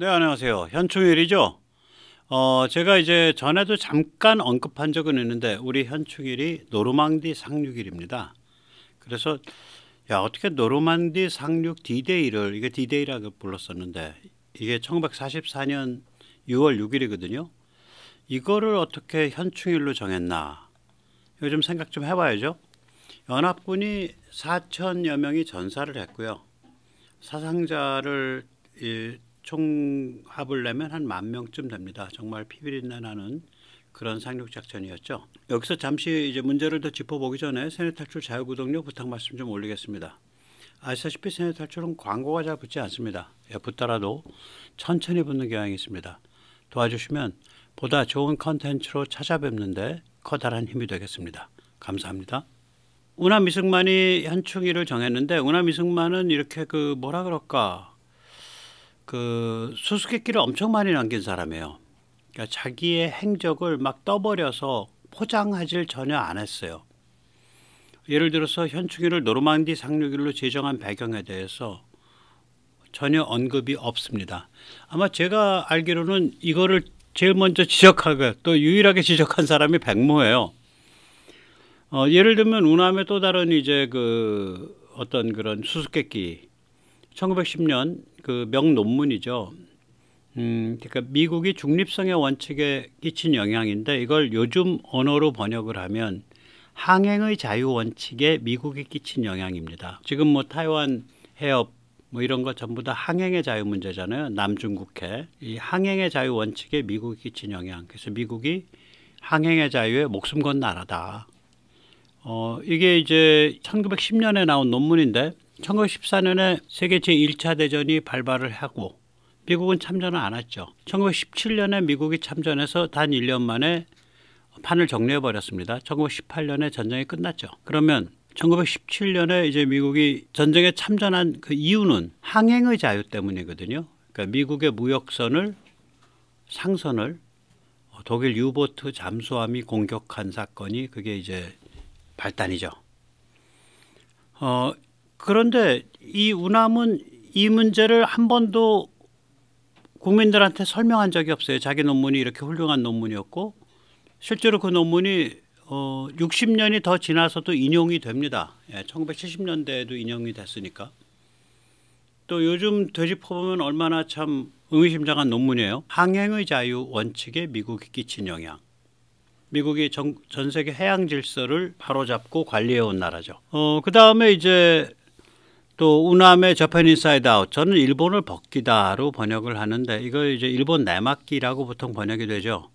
네, 안녕하세요. 현충일이죠. 어, 제가 이제 전에도 잠깐 언급한 적은 있는데 우리 현충일이 노르망디 상륙일입니다. 그래서 야, 어떻게 노르망디 상륙 디데이를 이게 디데이라고 불렀었는데 이게 1944년 6월 6일이거든요. 이거를 어떻게 현충일로 정했나? 요즘 생각 좀 해봐야죠. 연합군이 4천여 명이 전사를 했고요. 사상자를 총합을 내면 한 만 명쯤 됩니다. 정말 피비린내 나는 그런 상륙 작전이었죠. 여기서 잠시 이제 문제를 더 짚어보기 전에 세뇌탈출 자유구독료 부탁 말씀 좀 올리겠습니다. 아시다시피 세뇌탈출은 광고가 잘 붙지 않습니다. 예, 붙더라도 천천히 붙는 경향이 있습니다. 도와주시면 보다 좋은 컨텐츠로 찾아뵙는데 커다란 힘이 되겠습니다. 감사합니다. 운하 미승만이 현충일을 정했는데 운하 미승만은 이렇게 그 뭐라 그럴까 그 수수께끼를 엄청 많이 남긴 사람이에요. 그러니까 자기의 행적을 막 떠버려서 포장하질 전혀 안 했어요. 예를 들어서 현충일을 노르망디 상륙일로 제정한 배경에 대해서 전혀 언급이 없습니다. 아마 제가 알기로는 이거를 제일 먼저 지적하고 또 유일하게 지적한 사람이 백모예요. 어, 예를 들면 우남의 또 다른 이제 그 어떤 그런 수수께끼 1910년 그 명논문이죠. 음, 그러니까 미국이 중립성의 원칙에 끼친 영향인데 이걸 요즘 언어로 번역을 하면 항행의 자유 원칙에 미국이 끼친 영향입니다. 지금 뭐 타이완 해협 뭐 이런 거 전부 다 항행의 자유 문제잖아요. 남중국해 이 항행의 자유 원칙에 미국이 끼친 영향. 그래서 미국이 항행의 자유에 목숨 건 나라다. 어 이게 이제 1910년에 나온 논문인데 1914년에 세계 제1차 대전이 발발을 하고 미국은 참전을 안 했죠. 1917년에 미국이 참전해서 단 1년 만에 판을 정리해 버렸습니다. 1918년에 전쟁이 끝났죠. 그러면 1917년에 이제 미국이 전쟁에 참전한 그 이유는 항행의 자유 때문이거든요. 그러니까 미국의 무역선을 상선을 어, 독일 유보트 잠수함이 공격한 사건이 그게 이제 발단이죠. 어, 그런데 이 우남은 이 문제를 한 번도 국민들한테 설명한 적이 없어요. 자기 논문이 이렇게 훌륭한 논문이었고 실제로 그 논문이 어 60년이 더 지나서도 인용이 됩니다. 예, 1970년대에도 인용이 됐으니까. 또 요즘 되짚어보면 얼마나 참 의미심장한 논문이에요. 항행의 자유 원칙에 미국이 끼친 영향. 미국이 전, 전 세계 해양 질서를 바로잡고 관리해온 나라죠. 어, 그 다음에 이제 또 우남의 저편 인사이드 아웃 저는 일본을 벗기다로 번역을 하는데 이걸 이제 일본 내막기라고 보통 번역이 되죠.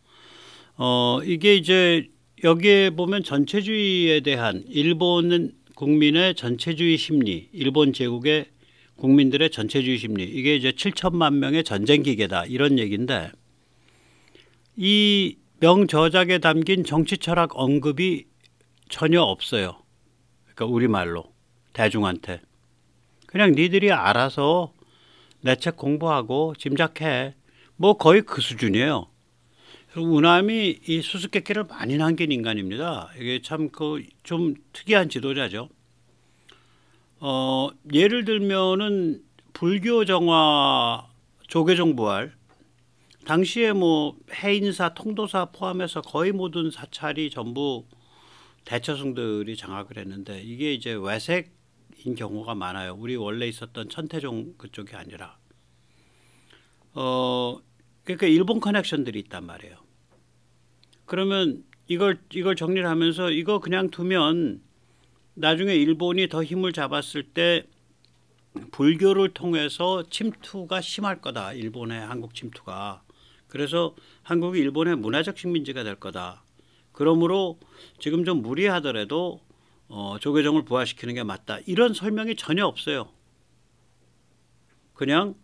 어 이게 이제 여기에 보면 전체주의에 대한 일본은 국민의 전체주의 심리, 일본 제국의 국민들의 전체주의 심리 이게 이제 7천만 명의 전쟁 기계다 이런 얘기인데 이 명저작에 담긴 정치 철학 언급이 전혀 없어요. 그러니까 우리말로 대중한테. 그냥 니들이 알아서 내 책 공부하고 짐작해. 뭐 거의 그 수준이에요. 우남이 이 수수께끼를 많이 남긴 인간입니다. 이게 참 그 좀 특이한 지도자죠. 어, 예를 들면은 불교 정화 조계종 부활 당시에 뭐 해인사 통도사 포함해서 거의 모든 사찰이 전부 대처승들이 장악을 했는데 이게 이제 외색 인 경우가 많아요. 우리 원래 있었던 천태종 그쪽이 아니라. 어, 그러니까 일본 커넥션들이 있단 말이에요. 그러면 이걸 이걸 정리를 하면서 이거 그냥 두면 나중에 일본이 더 힘을 잡았을 때 불교를 통해서 침투가 심할 거다. 일본의 한국 침투가. 그래서 한국이 일본의 문화적 식민지가 될 거다. 그러므로 지금 좀 무리하더라도 어, 조계종을 부활시키는 게 맞다. 이런 설명이 전혀 없어요. 그냥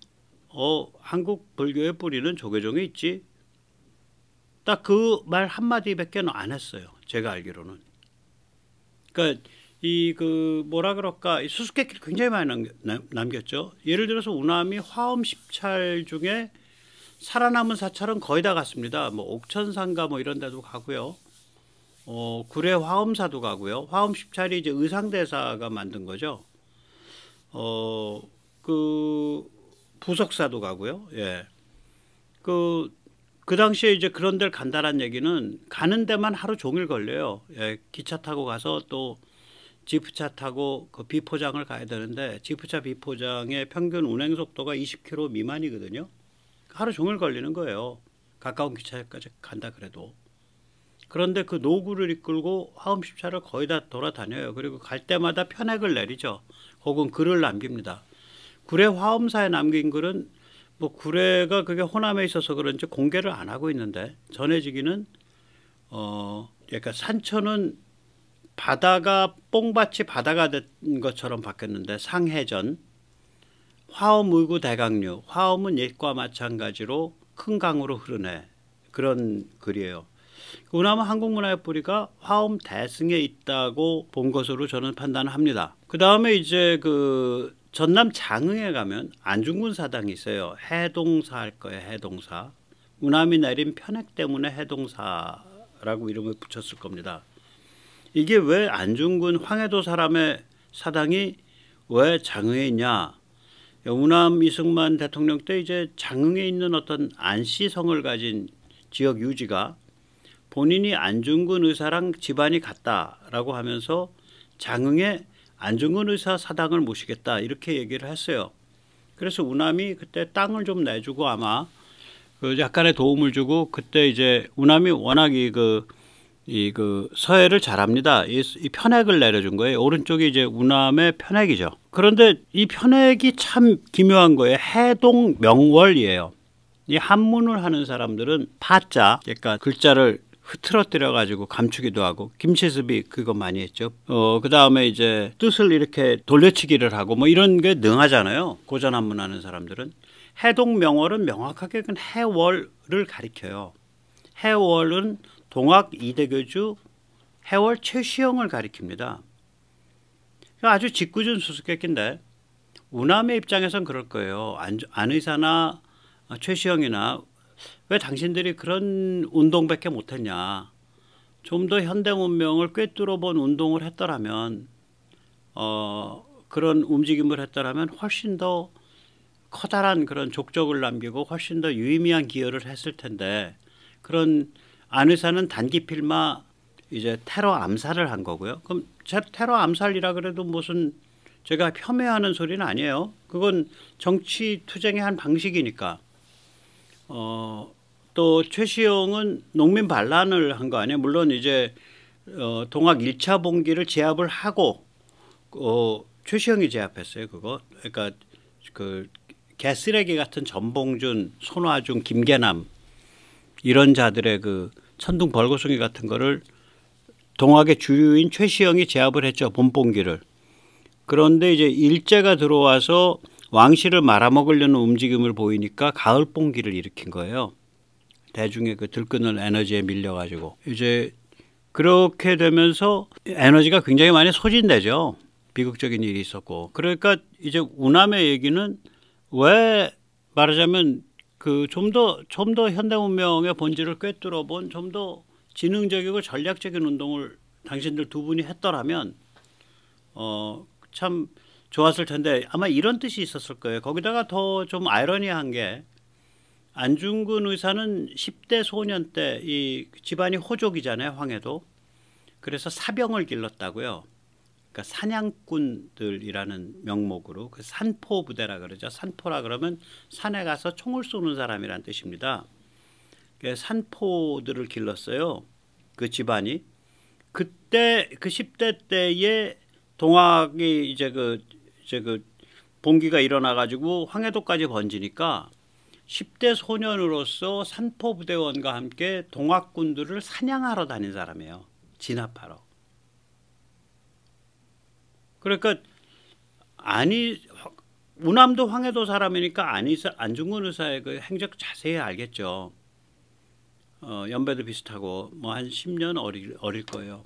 어, 한국 불교의 뿌리는 조계종에 있지. 딱 그 말 한마디밖에 안 했어요. 제가 알기로는. 그러니까 이 그 뭐라 그럴까 수수께끼를 굉장히 많이 남겼, 죠 예를 들어서 우남이 화엄 십찰 중에 살아남은 사찰은 거의 다 갔습니다. 뭐옥천상가뭐 이런 데도 가고요. 어, 구례 화엄사도 가고요. 화엄 십찰이 이제 의상대사가 만든 거죠. 어, 그 부석사도 가고요. 예. 그, 그 당시에 이제 그런 데를 간다란 얘기는 가는 데만 하루 종일 걸려요. 예. 기차 타고 가서 또 지프차 타고 그 비포장을 가야 되는데 지프차 비포장의 평균 운행 속도가 20km 미만이거든요. 하루 종일 걸리는 거예요. 가까운 기차까지 간다 그래도. 그런데 그 노구를 이끌고 화엄십사를 거의 다 돌아다녀요. 그리고 갈 때마다 편액을 내리죠. 혹은 글을 남깁니다. 구례 화엄사에 남긴 글은 뭐 구례가 그게 호남에 있어서 그런지 공개를 안 하고 있는데 전해지기는 어 그러니까 산천은 바다가 뽕밭이 바다가 된 것처럼 바뀌었는데 상해전 화엄의구 대강류 화엄은 옛과 마찬가지로 큰 강으로 흐르네 그런 글이에요. 우남 한국문화의 뿌리가 화엄 대승에 있다고 본 것으로 저는 판단합니다. 그 다음에 이제 그 전남 장흥에 가면 안중근 사당이 있어요. 해동사 할 거예요. 해동사. 우남이 내린 편액 때문에 해동사라고 이름을 붙였을 겁니다. 이게 왜 안중근 황해도 사람의 사당이 왜 장흥에 있냐? 우남 이승만 대통령 때 이제 장흥에 있는 어떤 안씨성을 가진 지역 유지가 본인이 안중근 의사랑 집안이 같다라고 하면서 장흥에 안중근 의사 사당을 모시겠다 이렇게 얘기를 했어요. 그래서 우남이 그때 땅을 좀 내주고 아마 그 약간의 도움을 주고 그때 이제 우남이 워낙 이그 이 그 서해를 잘합니다. 이, 이 편액을 내려준 거예요. 오른쪽이 이제 우남의 편액이죠. 그런데 이 편액이 참 기묘한 거예요. 해동 명월이에요. 이 한문을 하는 사람들은 파자, 그러니까 글자를 흐트러뜨려 가지고 감추기도 하고 김치습이 그거 많이 했죠. 어 그다음에 이제 뜻을 이렇게 돌려치기를 하고 뭐 이런 게 능하잖아요. 고전 한문 하는 사람들은 해동 명월은 명확하게 그 해월을 가리켜요. 해월은 동학 이대교주 해월 최시영을 가리킵니다. 그러니까 아주 직구준 수수께끼인데 우남의 입장에선 그럴 거예요. 안, 안의사나 최시영이나 왜 당신들이 그런 운동밖에 못했냐? 좀 더 현대 문명을 꿰뚫어본 운동을 했더라면 어, 그런 움직임을 했더라면 훨씬 더 커다란 그런 족적을 남기고 훨씬 더 유의미한 기여를 했을 텐데 그런 안의사는 단기필마 이제 테러 암살을 한 거고요. 그럼 테러 암살이라 그래도 무슨 제가 폄훼하는 소리는 아니에요. 그건 정치 투쟁의 한 방식이니까. 어, 또 최시영은 농민 반란을 한 거 아니에요. 물론 이제 어, 동학 일차 봉기를 제압을 하고 어, 최시영이 제압했어요. 그거. 그러니까 그 개쓰레기 같은 전봉준, 손화중, 김계남 이런 자들의 그 천둥 벌거숭이 같은 거를 동학의 주류인 최시영이 제압을 했죠. 본봉기를. 그런데 이제 일제가 들어와서 왕실을 말아먹으려는 움직임을 보이니까 가을 봉기를 일으킨 거예요. 대중의 그 들끓는 에너지에 밀려가지고 이제 그렇게 되면서 에너지가 굉장히 많이 소진되죠. 비극적인 일이 있었고 그러니까 이제 우남의 얘기는 왜 말하자면 그 좀 더 좀 더 현대 문명의 본질을 꿰뚫어 본좀 더 지능적이고 전략적인 운동을 당신들 두 분이 했더라면 어 참 좋았을 텐데 아마 이런 뜻이 있었을 거예요. 거기다가 더 좀 아이러니한 게 안중근 의사는 10대 소년 때 이 집안이 호족이잖아요, 황해도. 그래서 사병을 길렀다고요. 그러니까 사냥꾼들이라는 명목으로 그 산포 부대라 그러죠. 산포라 그러면 산에 가서 총을 쏘는 사람이란 뜻입니다. 그 산포들을 길렀어요. 그 집안이. 그때 그 10대 때에 동학이 이제 그 이제 그 봉기가 일어나 가지고 황해도까지 번지니까 10대 소년으로서 산포부대원과 함께 동학군들을 사냥하러 다닌 사람이에요. 진압하러. 그러니까 아니 우남도 황해도 사람이니까 안의사, 안중근 의사의 그 행적 자세히 알겠죠. 어, 연배도 비슷하고 뭐한 10년 어릴, 어릴 거예요.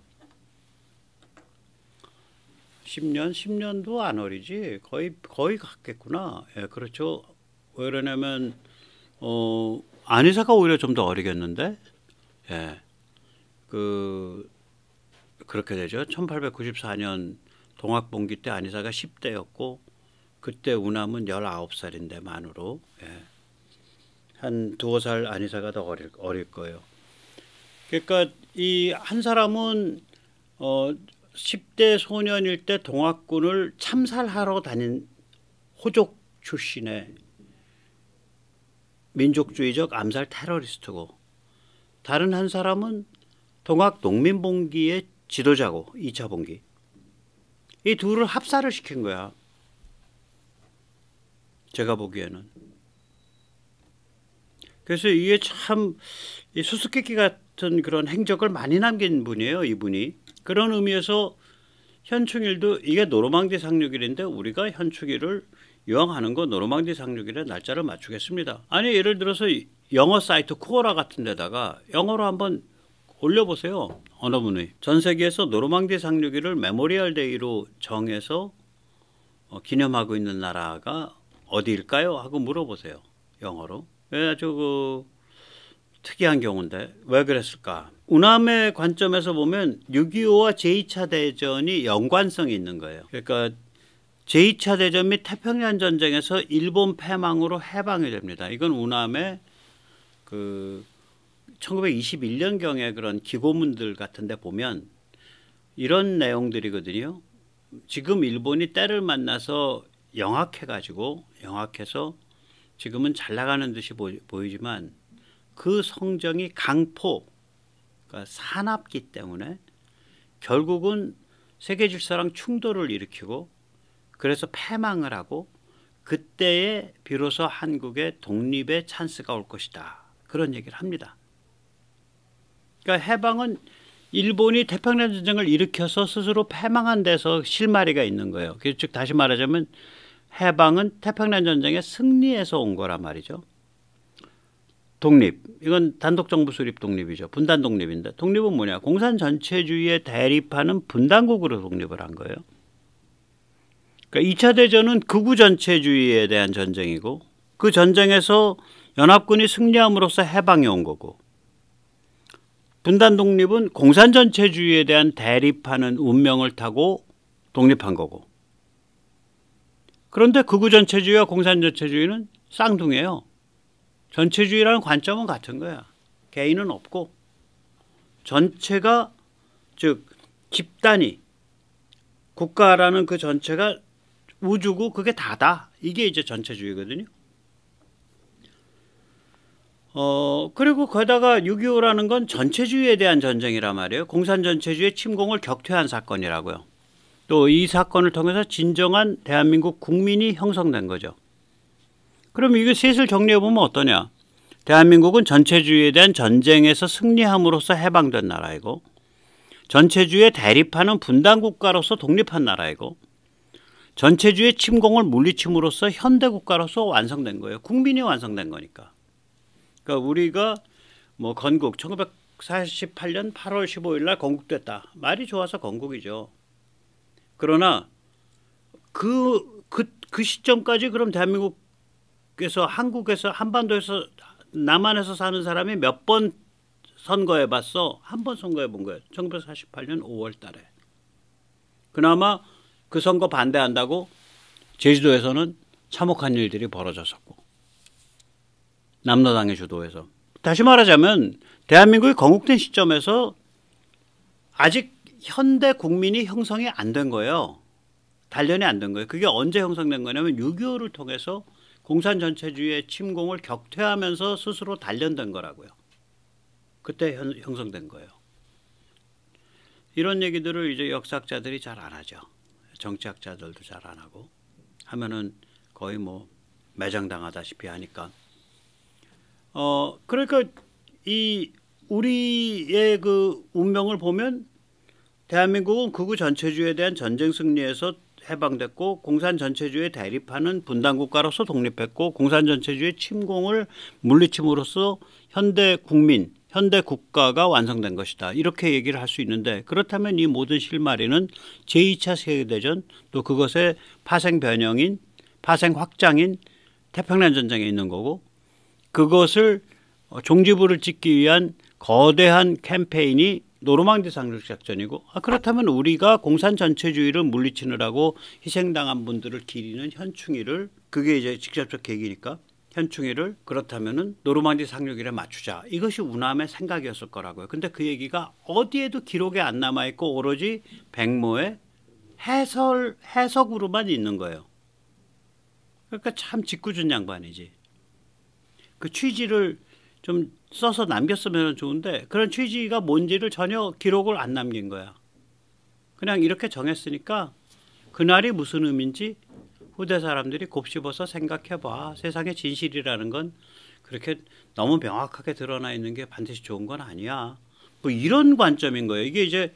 10년, 10년도 안 어리지. 거의 거의 같겠구나. 예, 그렇죠. 왜냐면 어, 안희사가 오히려 좀 더 어리겠는데, 예. 그, 그렇게 되죠. 1894년 동학봉기 때 안희사가 10대였고, 그때 우남은 19살인데, 만으로. 예. 한 두어 살 안희사가 더 어릴, 어릴 거예요. 그러니까 이 한 사람은 어, 10대 소년일 때 동학군을 참살하러 다닌 호족 출신의 민족주의적 암살 테러리스트고 다른 한 사람은 동학 농민봉기의 지도자고 2차 봉기 이 둘을 합사를 시킨 거야. 제가 보기에는. 그래서 이게 참 수수께끼 같은 그런 행적을 많이 남긴 분이에요, 이분이. 그런 의미에서 현충일도 이게 노로망대 상륙일인데 우리가 현충일을 요항하는 거 노르망디 상륙일에 날짜를 맞추겠습니다. 아니 예를 들어서 영어 사이트 코어라 같은 데다가 영어로 한번 올려보세요. 언어문의. 전 세계에서 노르망디 상륙일을 메모리얼 데이로 정해서 어, 기념하고 있는 나라가 어디일까요? 하고 물어보세요. 영어로. 예, 아주 그 특이한 경우인데 왜 그랬을까? 우남의 관점에서 보면 6.25와 제2차 대전이 연관성이 있는 거예요. 그러니까 제2차 대전 및 태평양 전쟁에서 일본 패망으로 해방이 됩니다. 이건 우남의 그 1921년 경에 그런 기고문들 같은데 보면 이런 내용들이거든요. 지금 일본이 때를 만나서 영악해 가지고 영악해서 지금은 잘 나가는 듯이 보이지만 그 성정이 강포 그러니까 산업기 때문에 결국은 세계 질서랑 충돌을 일으키고 그래서 패망을 하고 그때에 비로소 한국의 독립의 찬스가 올 것이다. 그런 얘기를 합니다. 그러니까 해방은 일본이 태평양 전쟁을 일으켜서 스스로 패망한 데서 실마리가 있는 거예요. 즉 다시 말하자면 해방은 태평양 전쟁의 승리에서 온 거란 말이죠. 독립. 이건 단독 정부 수립 독립이죠. 분단 독립인데 독립은 뭐냐? 공산 전체주의에 대립하는 분단국으로 독립을 한 거예요. 그러니까 2차 대전은 극우 전체주의에 대한 전쟁이고 그 전쟁에서 연합군이 승리함으로써 해방해온 거고 분단 독립은 공산 전체주의에 대한 대립하는 운명을 타고 독립한 거고 그런데 극우 전체주의와 공산 전체주의는 쌍둥이에요. 전체주의라는 관점은 같은 거야. 개인은 없고 전체가 즉 집단이 국가라는 그 전체가 우주고 그게 다다. 이게 이제 전체주의거든요. 어, 그리고 거기다가 6.25라는 건 전체주의에 대한 전쟁이란 말이에요. 공산 전체주의 침공을 격퇴한 사건이라고요. 또 이 사건을 통해서 진정한 대한민국 국민이 형성된 거죠. 그럼 이거 셋을 정리해보면 어떠냐? 대한민국은 전체주의에 대한 전쟁에서 승리함으로써 해방된 나라이고, 전체주의에 대립하는 분단 국가로서 독립한 나라이고, 전체주의 침공을 물리침으로써 현대 국가로서 완성된 거예요. 국민이 완성된 거니까. 그러니까 우리가 뭐 건국 1948년 8월 15일 날 건국됐다. 말이 좋아서 건국이죠. 그러나 그, 그, 그 시점까지 그럼 대한민국에서 한국에서 한반도에서 남한에서 사는 사람이 몇 번 선거해 봤어? 한 번 선거해 본 거예요. 1948년 5월 달에. 그나마 그 선거 반대한다고 제주도에서는 참혹한 일들이 벌어졌었고 남로당의 주도에서 다시 말하자면 대한민국이 건국된 시점에서 아직 현대 국민이 형성이 안 된 거예요. 단련이 안 된 거예요. 그게 언제 형성된 거냐면 6.25를 통해서 공산 전체주의의 침공을 격퇴하면서 스스로 단련된 거라고요. 그때 현, 형성된 거예요. 이런 얘기들을 이제 역사학자들이 잘 안 하죠. 정치학자들도 잘 안 하고 하면은 거의 뭐 매장당하다시피 하니까 어 그러니까 이 우리의 그 운명을 보면 대한민국은 극우 전체주의에 대한 전쟁 승리에서 해방됐고 공산 전체주의에 대립하는 분단 국가로서 독립했고 공산 전체주의 침공을 물리침으로써 현대 국민 현대 국가가 완성된 것이다. 이렇게 얘기를 할 수 있는데 그렇다면 이 모든 실마리는 제2차 세계대전 또 그것의 파생 변형인 파생 확장인 태평양 전쟁에 있는 거고 그것을 어, 종지부를 찍기 위한 거대한 캠페인이 노르망디 상륙 작전이고 아, 그렇다면 우리가 공산 전체주의를 물리치느라고 희생당한 분들을 기리는 현충일을 그게 이제 직접적 계기니까 현충일을 그렇다면은 노르망디 상륙일에 맞추자 이것이 운암의 생각이었을 거라고요. 근데 그 얘기가 어디에도 기록에 안 남아 있고 오로지 백모의 해설 해석으로만 있는 거예요. 그러니까 참 짓궂은 양반이지. 그 취지를 좀 써서 남겼으면 좋은데 그런 취지가 뭔지를 전혀 기록을 안 남긴 거야. 그냥 이렇게 정했으니까 그날이 무슨 의미인지 후대 사람들이 곱씹어서 생각해봐. 세상의 진실이라는 건 그렇게 너무 명확하게 드러나 있는 게 반드시 좋은 건 아니야. 뭐 이런 관점인 거예요. 이게 이제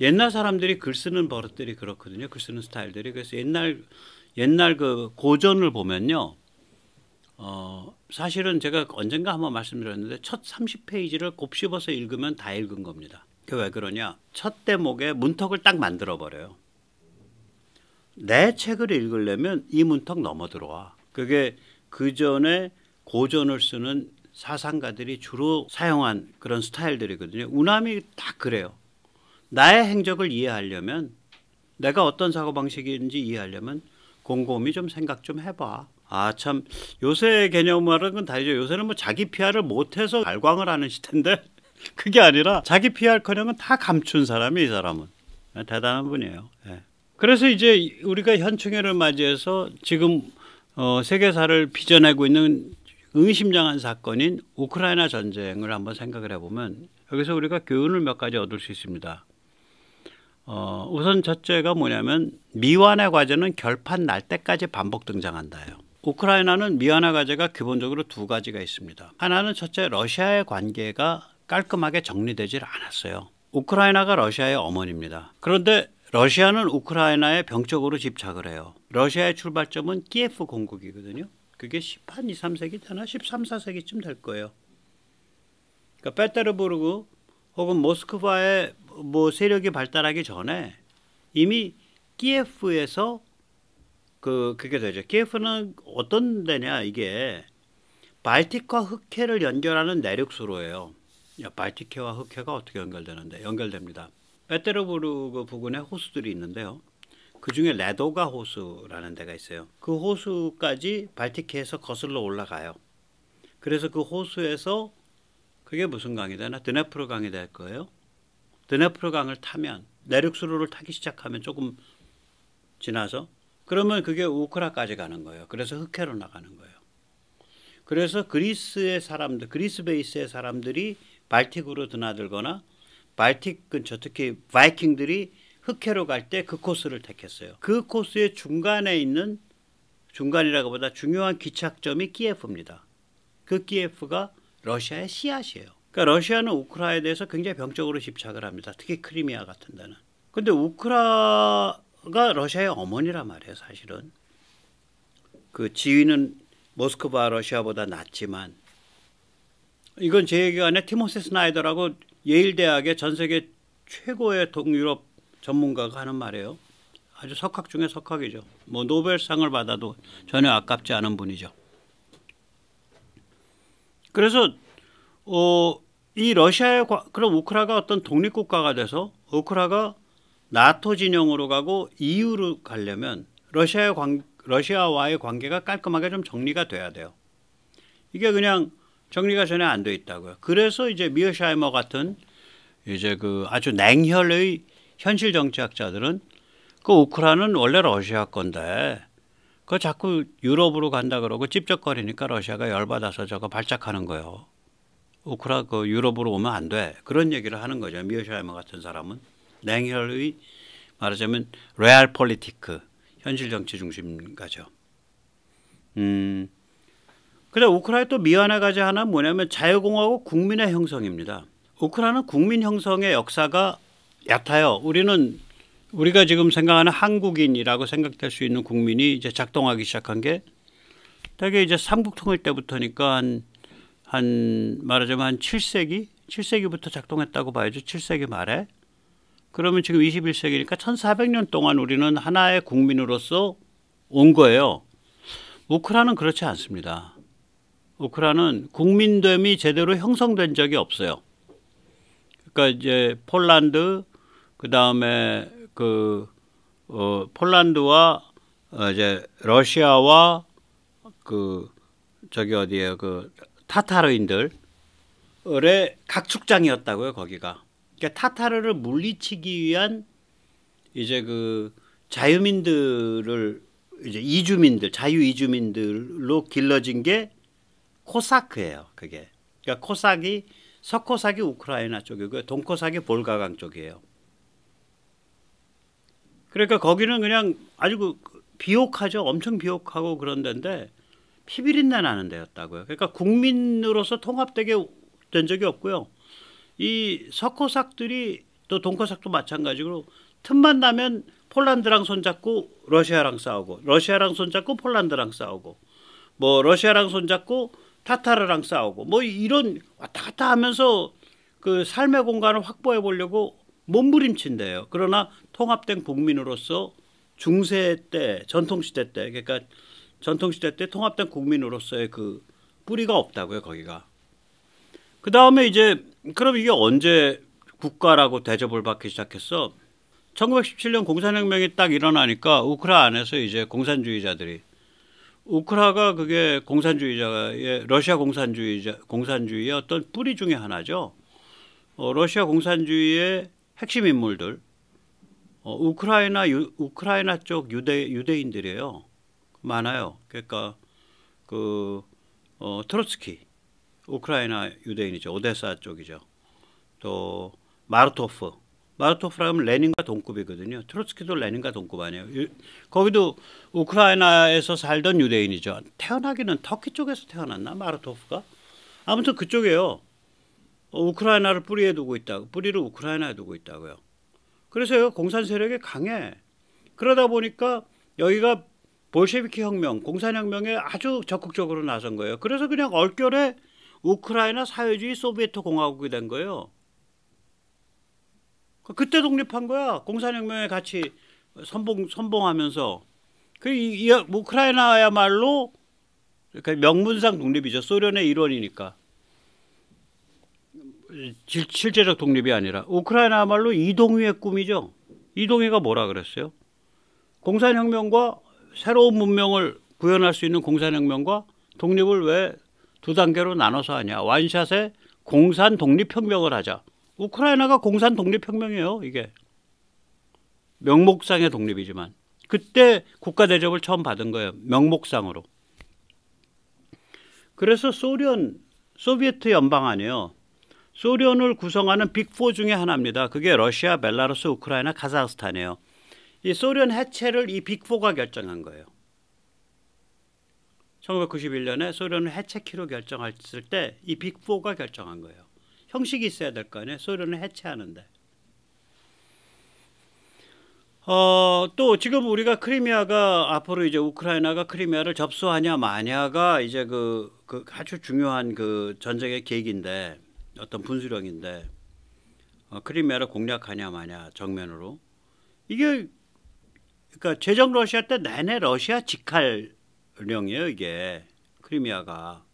옛날 사람들이 글 쓰는 버릇들이 그렇거든요. 글 쓰는 스타일들이. 그래서 옛날 옛날 그 고전을 보면요. 어, 사실은 제가 언젠가 한번 말씀드렸는데 첫 30페이지를 곱씹어서 읽으면 다 읽은 겁니다. 그게 왜 그러냐? 첫 대목에 문턱을 딱 만들어 버려요. 내 책을 읽으려면 이 문턱 넘어 들어와. 그게 그 전에 고전을 쓰는 사상가들이 주로 사용한 그런 스타일들이거든요. 우남이 딱 그래요. 나의 행적을 이해하려면 내가 어떤 사고방식인지 이해하려면 곰곰이 좀 생각 좀 해봐. 아, 참. 요새 개념하고는 다르죠. 요새는 뭐 자기 피아을 못해서 발광을 하는 시대인데 그게 아니라 자기 피할 커녕은 다 감춘 사람이 이 사람은. 대단한 분이에요. 예. 그래서 이제 우리가 현충일을 맞이해서 지금 어, 세계사를 빚어내고 있는 의심장한 사건인 우크라이나 전쟁을 한번 생각을 해보면 여기서 우리가 교훈을 몇 가지 얻을 수 있습니다. 어, 우선 첫째가 뭐냐면 미완의 과제는 결판 날 때까지 반복 등장한다요. 우크라이나는 미완의 과제가 기본적으로 두 가지가 있습니다. 하나는 첫째 러시아의 관계가 깔끔하게 정리되질 않았어요. 우크라이나가 러시아의 어머니입니다. 그런데 러시아는 우크라이나에 병적으로 집착을 해요. 러시아의 출발점은 키예프 공국이거든요. 그게 한 2, 3세기 되나 13, 4세기쯤 될 거예요. 그러니까 페테르부르크 혹은 모스크바의 뭐 세력이 발달하기 전에 이미 키예프에서 그 그게 되죠. 키예프는 어떤 데냐 이게 발틱과 흑해를 연결하는 내륙수로예요. 발틱해와 흑해가 어떻게 연결되는데 연결됩니다. 에테르부르그 부근에 호수들이 있는데요. 그 중에 레도가 호수라는 데가 있어요. 그 호수까지 발틱해에서 거슬러 올라가요. 그래서 그 호수에서 그게 무슨 강이 되나? 드네프르 강이 될 거예요. 드네프르 강을 타면 내륙수로를 타기 시작하면 조금 지나서 그러면 그게 우크라까지 가는 거예요. 그래서 흑해로 나가는 거예요. 그래서 그리스의 사람들, 그리스 베이스의 사람들이 발틱으로 드나들거나 발틱 근처 특히 바이킹들이 흑해로 갈 때 그 코스를 택했어요. 그 코스의 중간에 있는 중간이라고보다 중요한 기착점이 키예프입니다. 그 키예프가 러시아의 씨앗이에요. 그러니까 러시아는 우크라에 대해서 굉장히 병적으로 집착을 합니다. 특히 크리미아 같은 데는. 근데 우크라가 러시아의 어머니란 말이에요, 사실은. 그 지위는 모스크바 러시아보다 낮지만 이건 제 얘기가 아니라 티모세 스나이더라고 예일 대학의 전 세계 최고의 동유럽 전문가가 하는 말이에요. 아주 석학 중에 석학이죠. 뭐 노벨상을 받아도 전혀 아깝지 않은 분이죠. 그래서 어, 이 러시아의 그럼 우크라가 어떤 독립국가가 돼서 우크라가 나토 진영으로 가고 EU로 가려면 러시아의 관, 러시아와의 관계가 깔끔하게 좀 정리가 돼야 돼요. 이게 그냥 정리가 전혀 안 돼 있다고요. 그래서 이제 미어샤이머 같은 이제 그 아주 냉혈의 현실 정치학자들은 그 우크라는 원래 러시아 건데 그 자꾸 유럽으로 간다 그러고 찝쩍거리니까 러시아가 열받아서 저거 발작하는 거예요. 우크라 그 유럽으로 오면 안 돼. 그런 얘기를 하는 거죠. 미어샤이머 같은 사람은 냉혈의 말하자면 레알 폴리티크 현실 정치 중심가죠. 음. 그래 우크라이나 또 미완화 과제 하나 는 뭐냐면 자유공화국 국민의 형성입니다. 우크라이나 는 국민 형성의 역사가 얕아요. 우리는 우리가 지금 생각하는 한국인이라고 생각될 수 있는 국민이 이제 작동하기 시작한 게 대개 이제 삼국통일 때부터니까 한, 한 말하자면 한 7세기? 7세기부터 작동했다고 봐야죠. 7세기 말에. 그러면 지금 21세기니까 1400년 동안 우리는 하나의 국민으로서 온 거예요. 우크라는 이나 그렇지 않습니다. 우크라는 국민됨이 제대로 형성된 적이 없어요. 그러니까 이제 폴란드 그다음에 그 어, 폴란드와 어, 이제 러시아와 그 저기 어디에 그 타타르인들의 각축장이었다고요 거기가. 그러니까 타타르를 물리치기 위한 이제 그 자유민들을 이제 이주민들 자유 이주민들로 길러진 게 코사크예요. 그게. 그러니까 코사기석코사기 우크라이나 쪽이고 동코사기 볼가강 쪽이에요. 그러니까 거기는 그냥 아주 그 비옥하죠. 엄청 비옥하고 그런 데인데 피비린내 나는 데였다고요. 그러니까 국민으로서 통합되게 된 적이 없고요. 이석호삭들이또 동코삭도 마찬가지로 틈만 나면 폴란드랑 손잡고 러시아랑 싸우고 러시아랑 손잡고 폴란드랑 싸우고 뭐 러시아랑 손잡고 타타르랑 싸우고 뭐 이런 왔다 갔다 하면서 그 삶의 공간을 확보해 보려고 몸부림친대요. 그러나 통합된 국민으로서 중세 때 전통시대 때 그러니까 전통시대 때 통합된 국민으로서의 그 뿌리가 없다고요 거기가. 그 다음에 이제 그럼 이게 언제 국가라고 대접을 받기 시작했어? 1917년 공산혁명이 딱 일어나니까 우크라 안에서 이제 공산주의자들이 우크라가 그게 공산주의자의 러시아 공산주의자 공산주의의 어떤 뿌리 중의 하나죠. 어, 러시아 공산주의의 핵심 인물들 어, 우크라이나 유, 우크라이나 쪽 유대 유대인들이에요. 많아요. 그러니까 그 어, 트로츠키 우크라이나 유대인이죠. 오데사 쪽이죠. 또 마르토프 마르토프라면 레닌과 동급이거든요. 트로츠키도 레닌과 동급 아니에요. 거기도 우크라이나에서 살던 유대인이죠. 태어나기는 터키 쪽에서 태어났나 마르토프가? 아무튼 그쪽에요 어, 우크라이나를 뿌리에 두고 있다. 뿌리를 우크라이나에 두고 있다고요. 그래서 요 공산 세력이 강해. 그러다 보니까 여기가 볼셰비키 혁명, 공산 혁명에 아주 적극적으로 나선 거예요. 그래서 그냥 얼결에 우크라이나 사회주의 소비에트 공화국이 된 거예요. 그때 독립한 거야. 공산혁명에 같이 선봉 선봉하면서 그이 뭐 우크라이나야말로 그러니까 명분상 독립이죠. 소련의 일원이니까. 질, 실제적 독립이 아니라 우크라이나야말로 이동휘의 꿈이죠. 이동휘가 뭐라 그랬어요? 공산혁명과 새로운 문명을 구현할 수 있는 공산혁명과 독립을 왜 두 단계로 나눠서 하냐. 완샷에 공산 독립혁명을 하자. 우크라이나가 공산 독립혁명이에요, 이게. 명목상의 독립이지만. 그때 국가 대접을 처음 받은 거예요. 명목상으로. 그래서 소련, 소비에트 연방 아니에요. 소련을 구성하는 빅4 중의 하나입니다. 그게 러시아, 벨라루스, 우크라이나, 카자흐스탄이에요. 이 소련 해체를 이 빅4가 결정한 거예요. 1991년에 소련을 해체키로 결정했을 때 이 빅4가 결정한 거예요. 형식이 있어야 될 거 아니에요. 소련을 해체하는데. 어, 또 지금 우리가 크리미아가 앞으로 이제 우크라이나가 크리미아를 접수하냐 마냐가 이제 그, 그 아주 중요한 그 전쟁의 계기인데 어떤 분수령인데 어, 크리미아를 공략하냐 마냐 정면으로 이게 그러니까 제정 러시아 때 내내 러시아 직할령이에요 이게 크리미아가